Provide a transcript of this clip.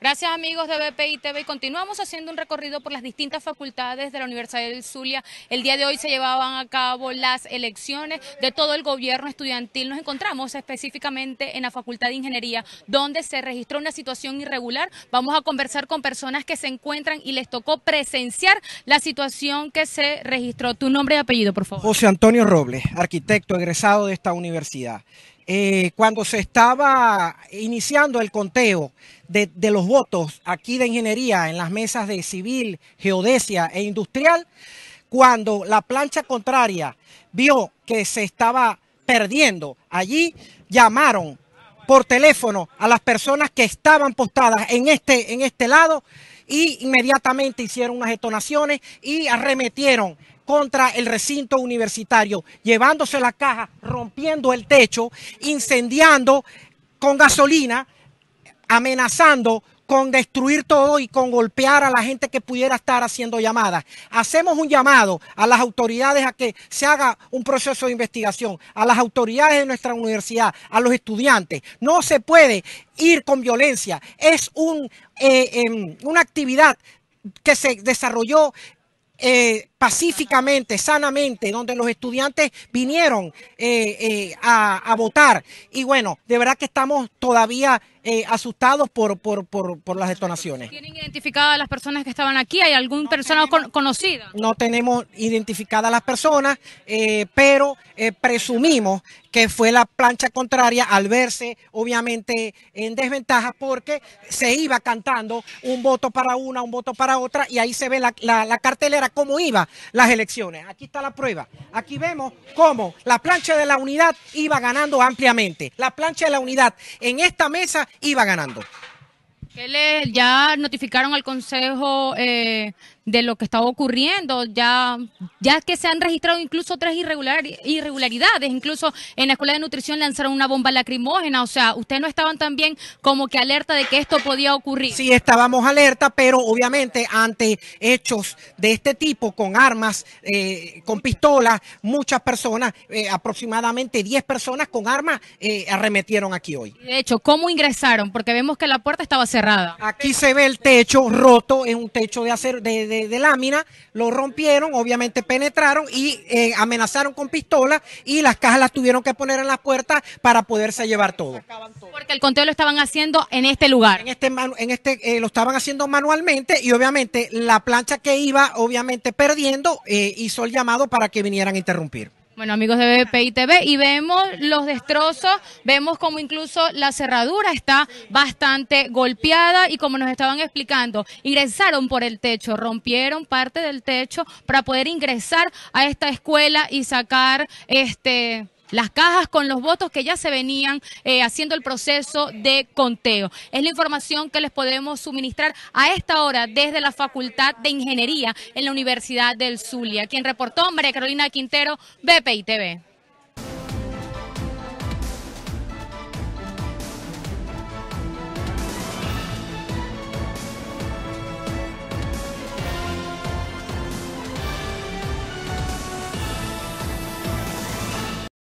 Gracias amigos de BPI TV continuamos haciendo un recorrido por las distintas facultades de la Universidad del Zulia. El día de hoy se llevaban a cabo las elecciones de todo el gobierno estudiantil. Nos encontramos específicamente en la Facultad de Ingeniería donde se registró una situación irregular. Vamos a conversar con personas que se encuentran y les tocó presenciar la situación que se registró. Tu nombre y apellido, por favor. José Antonio Robles, arquitecto egresado de esta universidad. Eh, cuando se estaba iniciando el conteo de, los votos aquí de ingeniería en las mesas de civil, geodesia e industrial, cuando la plancha contraria vio que se estaba perdiendo allí, llamaron por teléfono a las personas que estaban postadas en este, en este lado y inmediatamente hicieron unas detonaciones y arremetieron contra el recinto universitario, llevándose la caja, rompiendo el techo, incendiando con gasolina, amenazando con destruir todo y con golpear a la gente que pudiera estar haciendo llamadas. Hacemos un llamado a las autoridades a que se haga un proceso de investigación, a las autoridades de nuestra universidad, a los estudiantes. No se puede ir con violencia. Es un, eh, em, una actividad que se desarrolló eh, pacíficamente, sanamente, donde los estudiantes vinieron eh, eh, a, votar. Y bueno, de verdad que estamos todavía asustados por, las detonaciones. ¿Tienen identificadas las personas que estaban aquí? ¿Hay alguna persona conocida? No tenemos identificadas las personas, pero presumimos que fue la plancha contraria al verse obviamente en desventaja porque se iba cantando un voto para una, un voto para otra y ahí se ve la cartelera cómo iban las elecciones. Aquí está la prueba. Aquí vemos cómo la plancha de la unidad iba ganando ampliamente. La plancha de la unidad en esta mesa iba ganando. ¿Qué ya notificaron al Consejo eh, de lo que estaba ocurriendo, ya, ya que se han registrado incluso tres irregularidades, incluso en la Escuela de Nutrición lanzaron una bomba lacrimógena, o sea, ustedes no estaban también como que alerta de que esto podía ocurrir. Sí, estábamos alerta, pero obviamente ante hechos de este tipo, con armas, eh, con pistolas, muchas personas, eh, aproximadamente 10 personas con armas, eh, arremetieron aquí hoy. De hecho, ¿cómo ingresaron? Porque vemos que la puerta estaba cerrada. Aquí se ve el techo roto, es un techo de acero, de de, lámina, lo rompieron, obviamente penetraron y eh, amenazaron con pistola y las cajas las tuvieron que poner en las puertas para poderse llevar todo. Porque el conteo lo estaban haciendo en este lugar. En este, en este eh, lo estaban haciendo manualmente y obviamente la plancha que iba obviamente perdiendo eh, hizo el llamado para que vinieran a interrumpir. Bueno, amigos de y TV, y vemos los destrozos, vemos como incluso la cerradura está bastante golpeada y como nos estaban explicando, ingresaron por el techo, rompieron parte del techo para poder ingresar a esta escuela y sacar este las cajas con los votos que ya se venían eh, haciendo el proceso de conteo. Es la información que les podemos suministrar a esta hora desde la Facultad de Ingeniería en la Universidad del Zulia. Quien reportó María Carolina Quintero, BPI TV.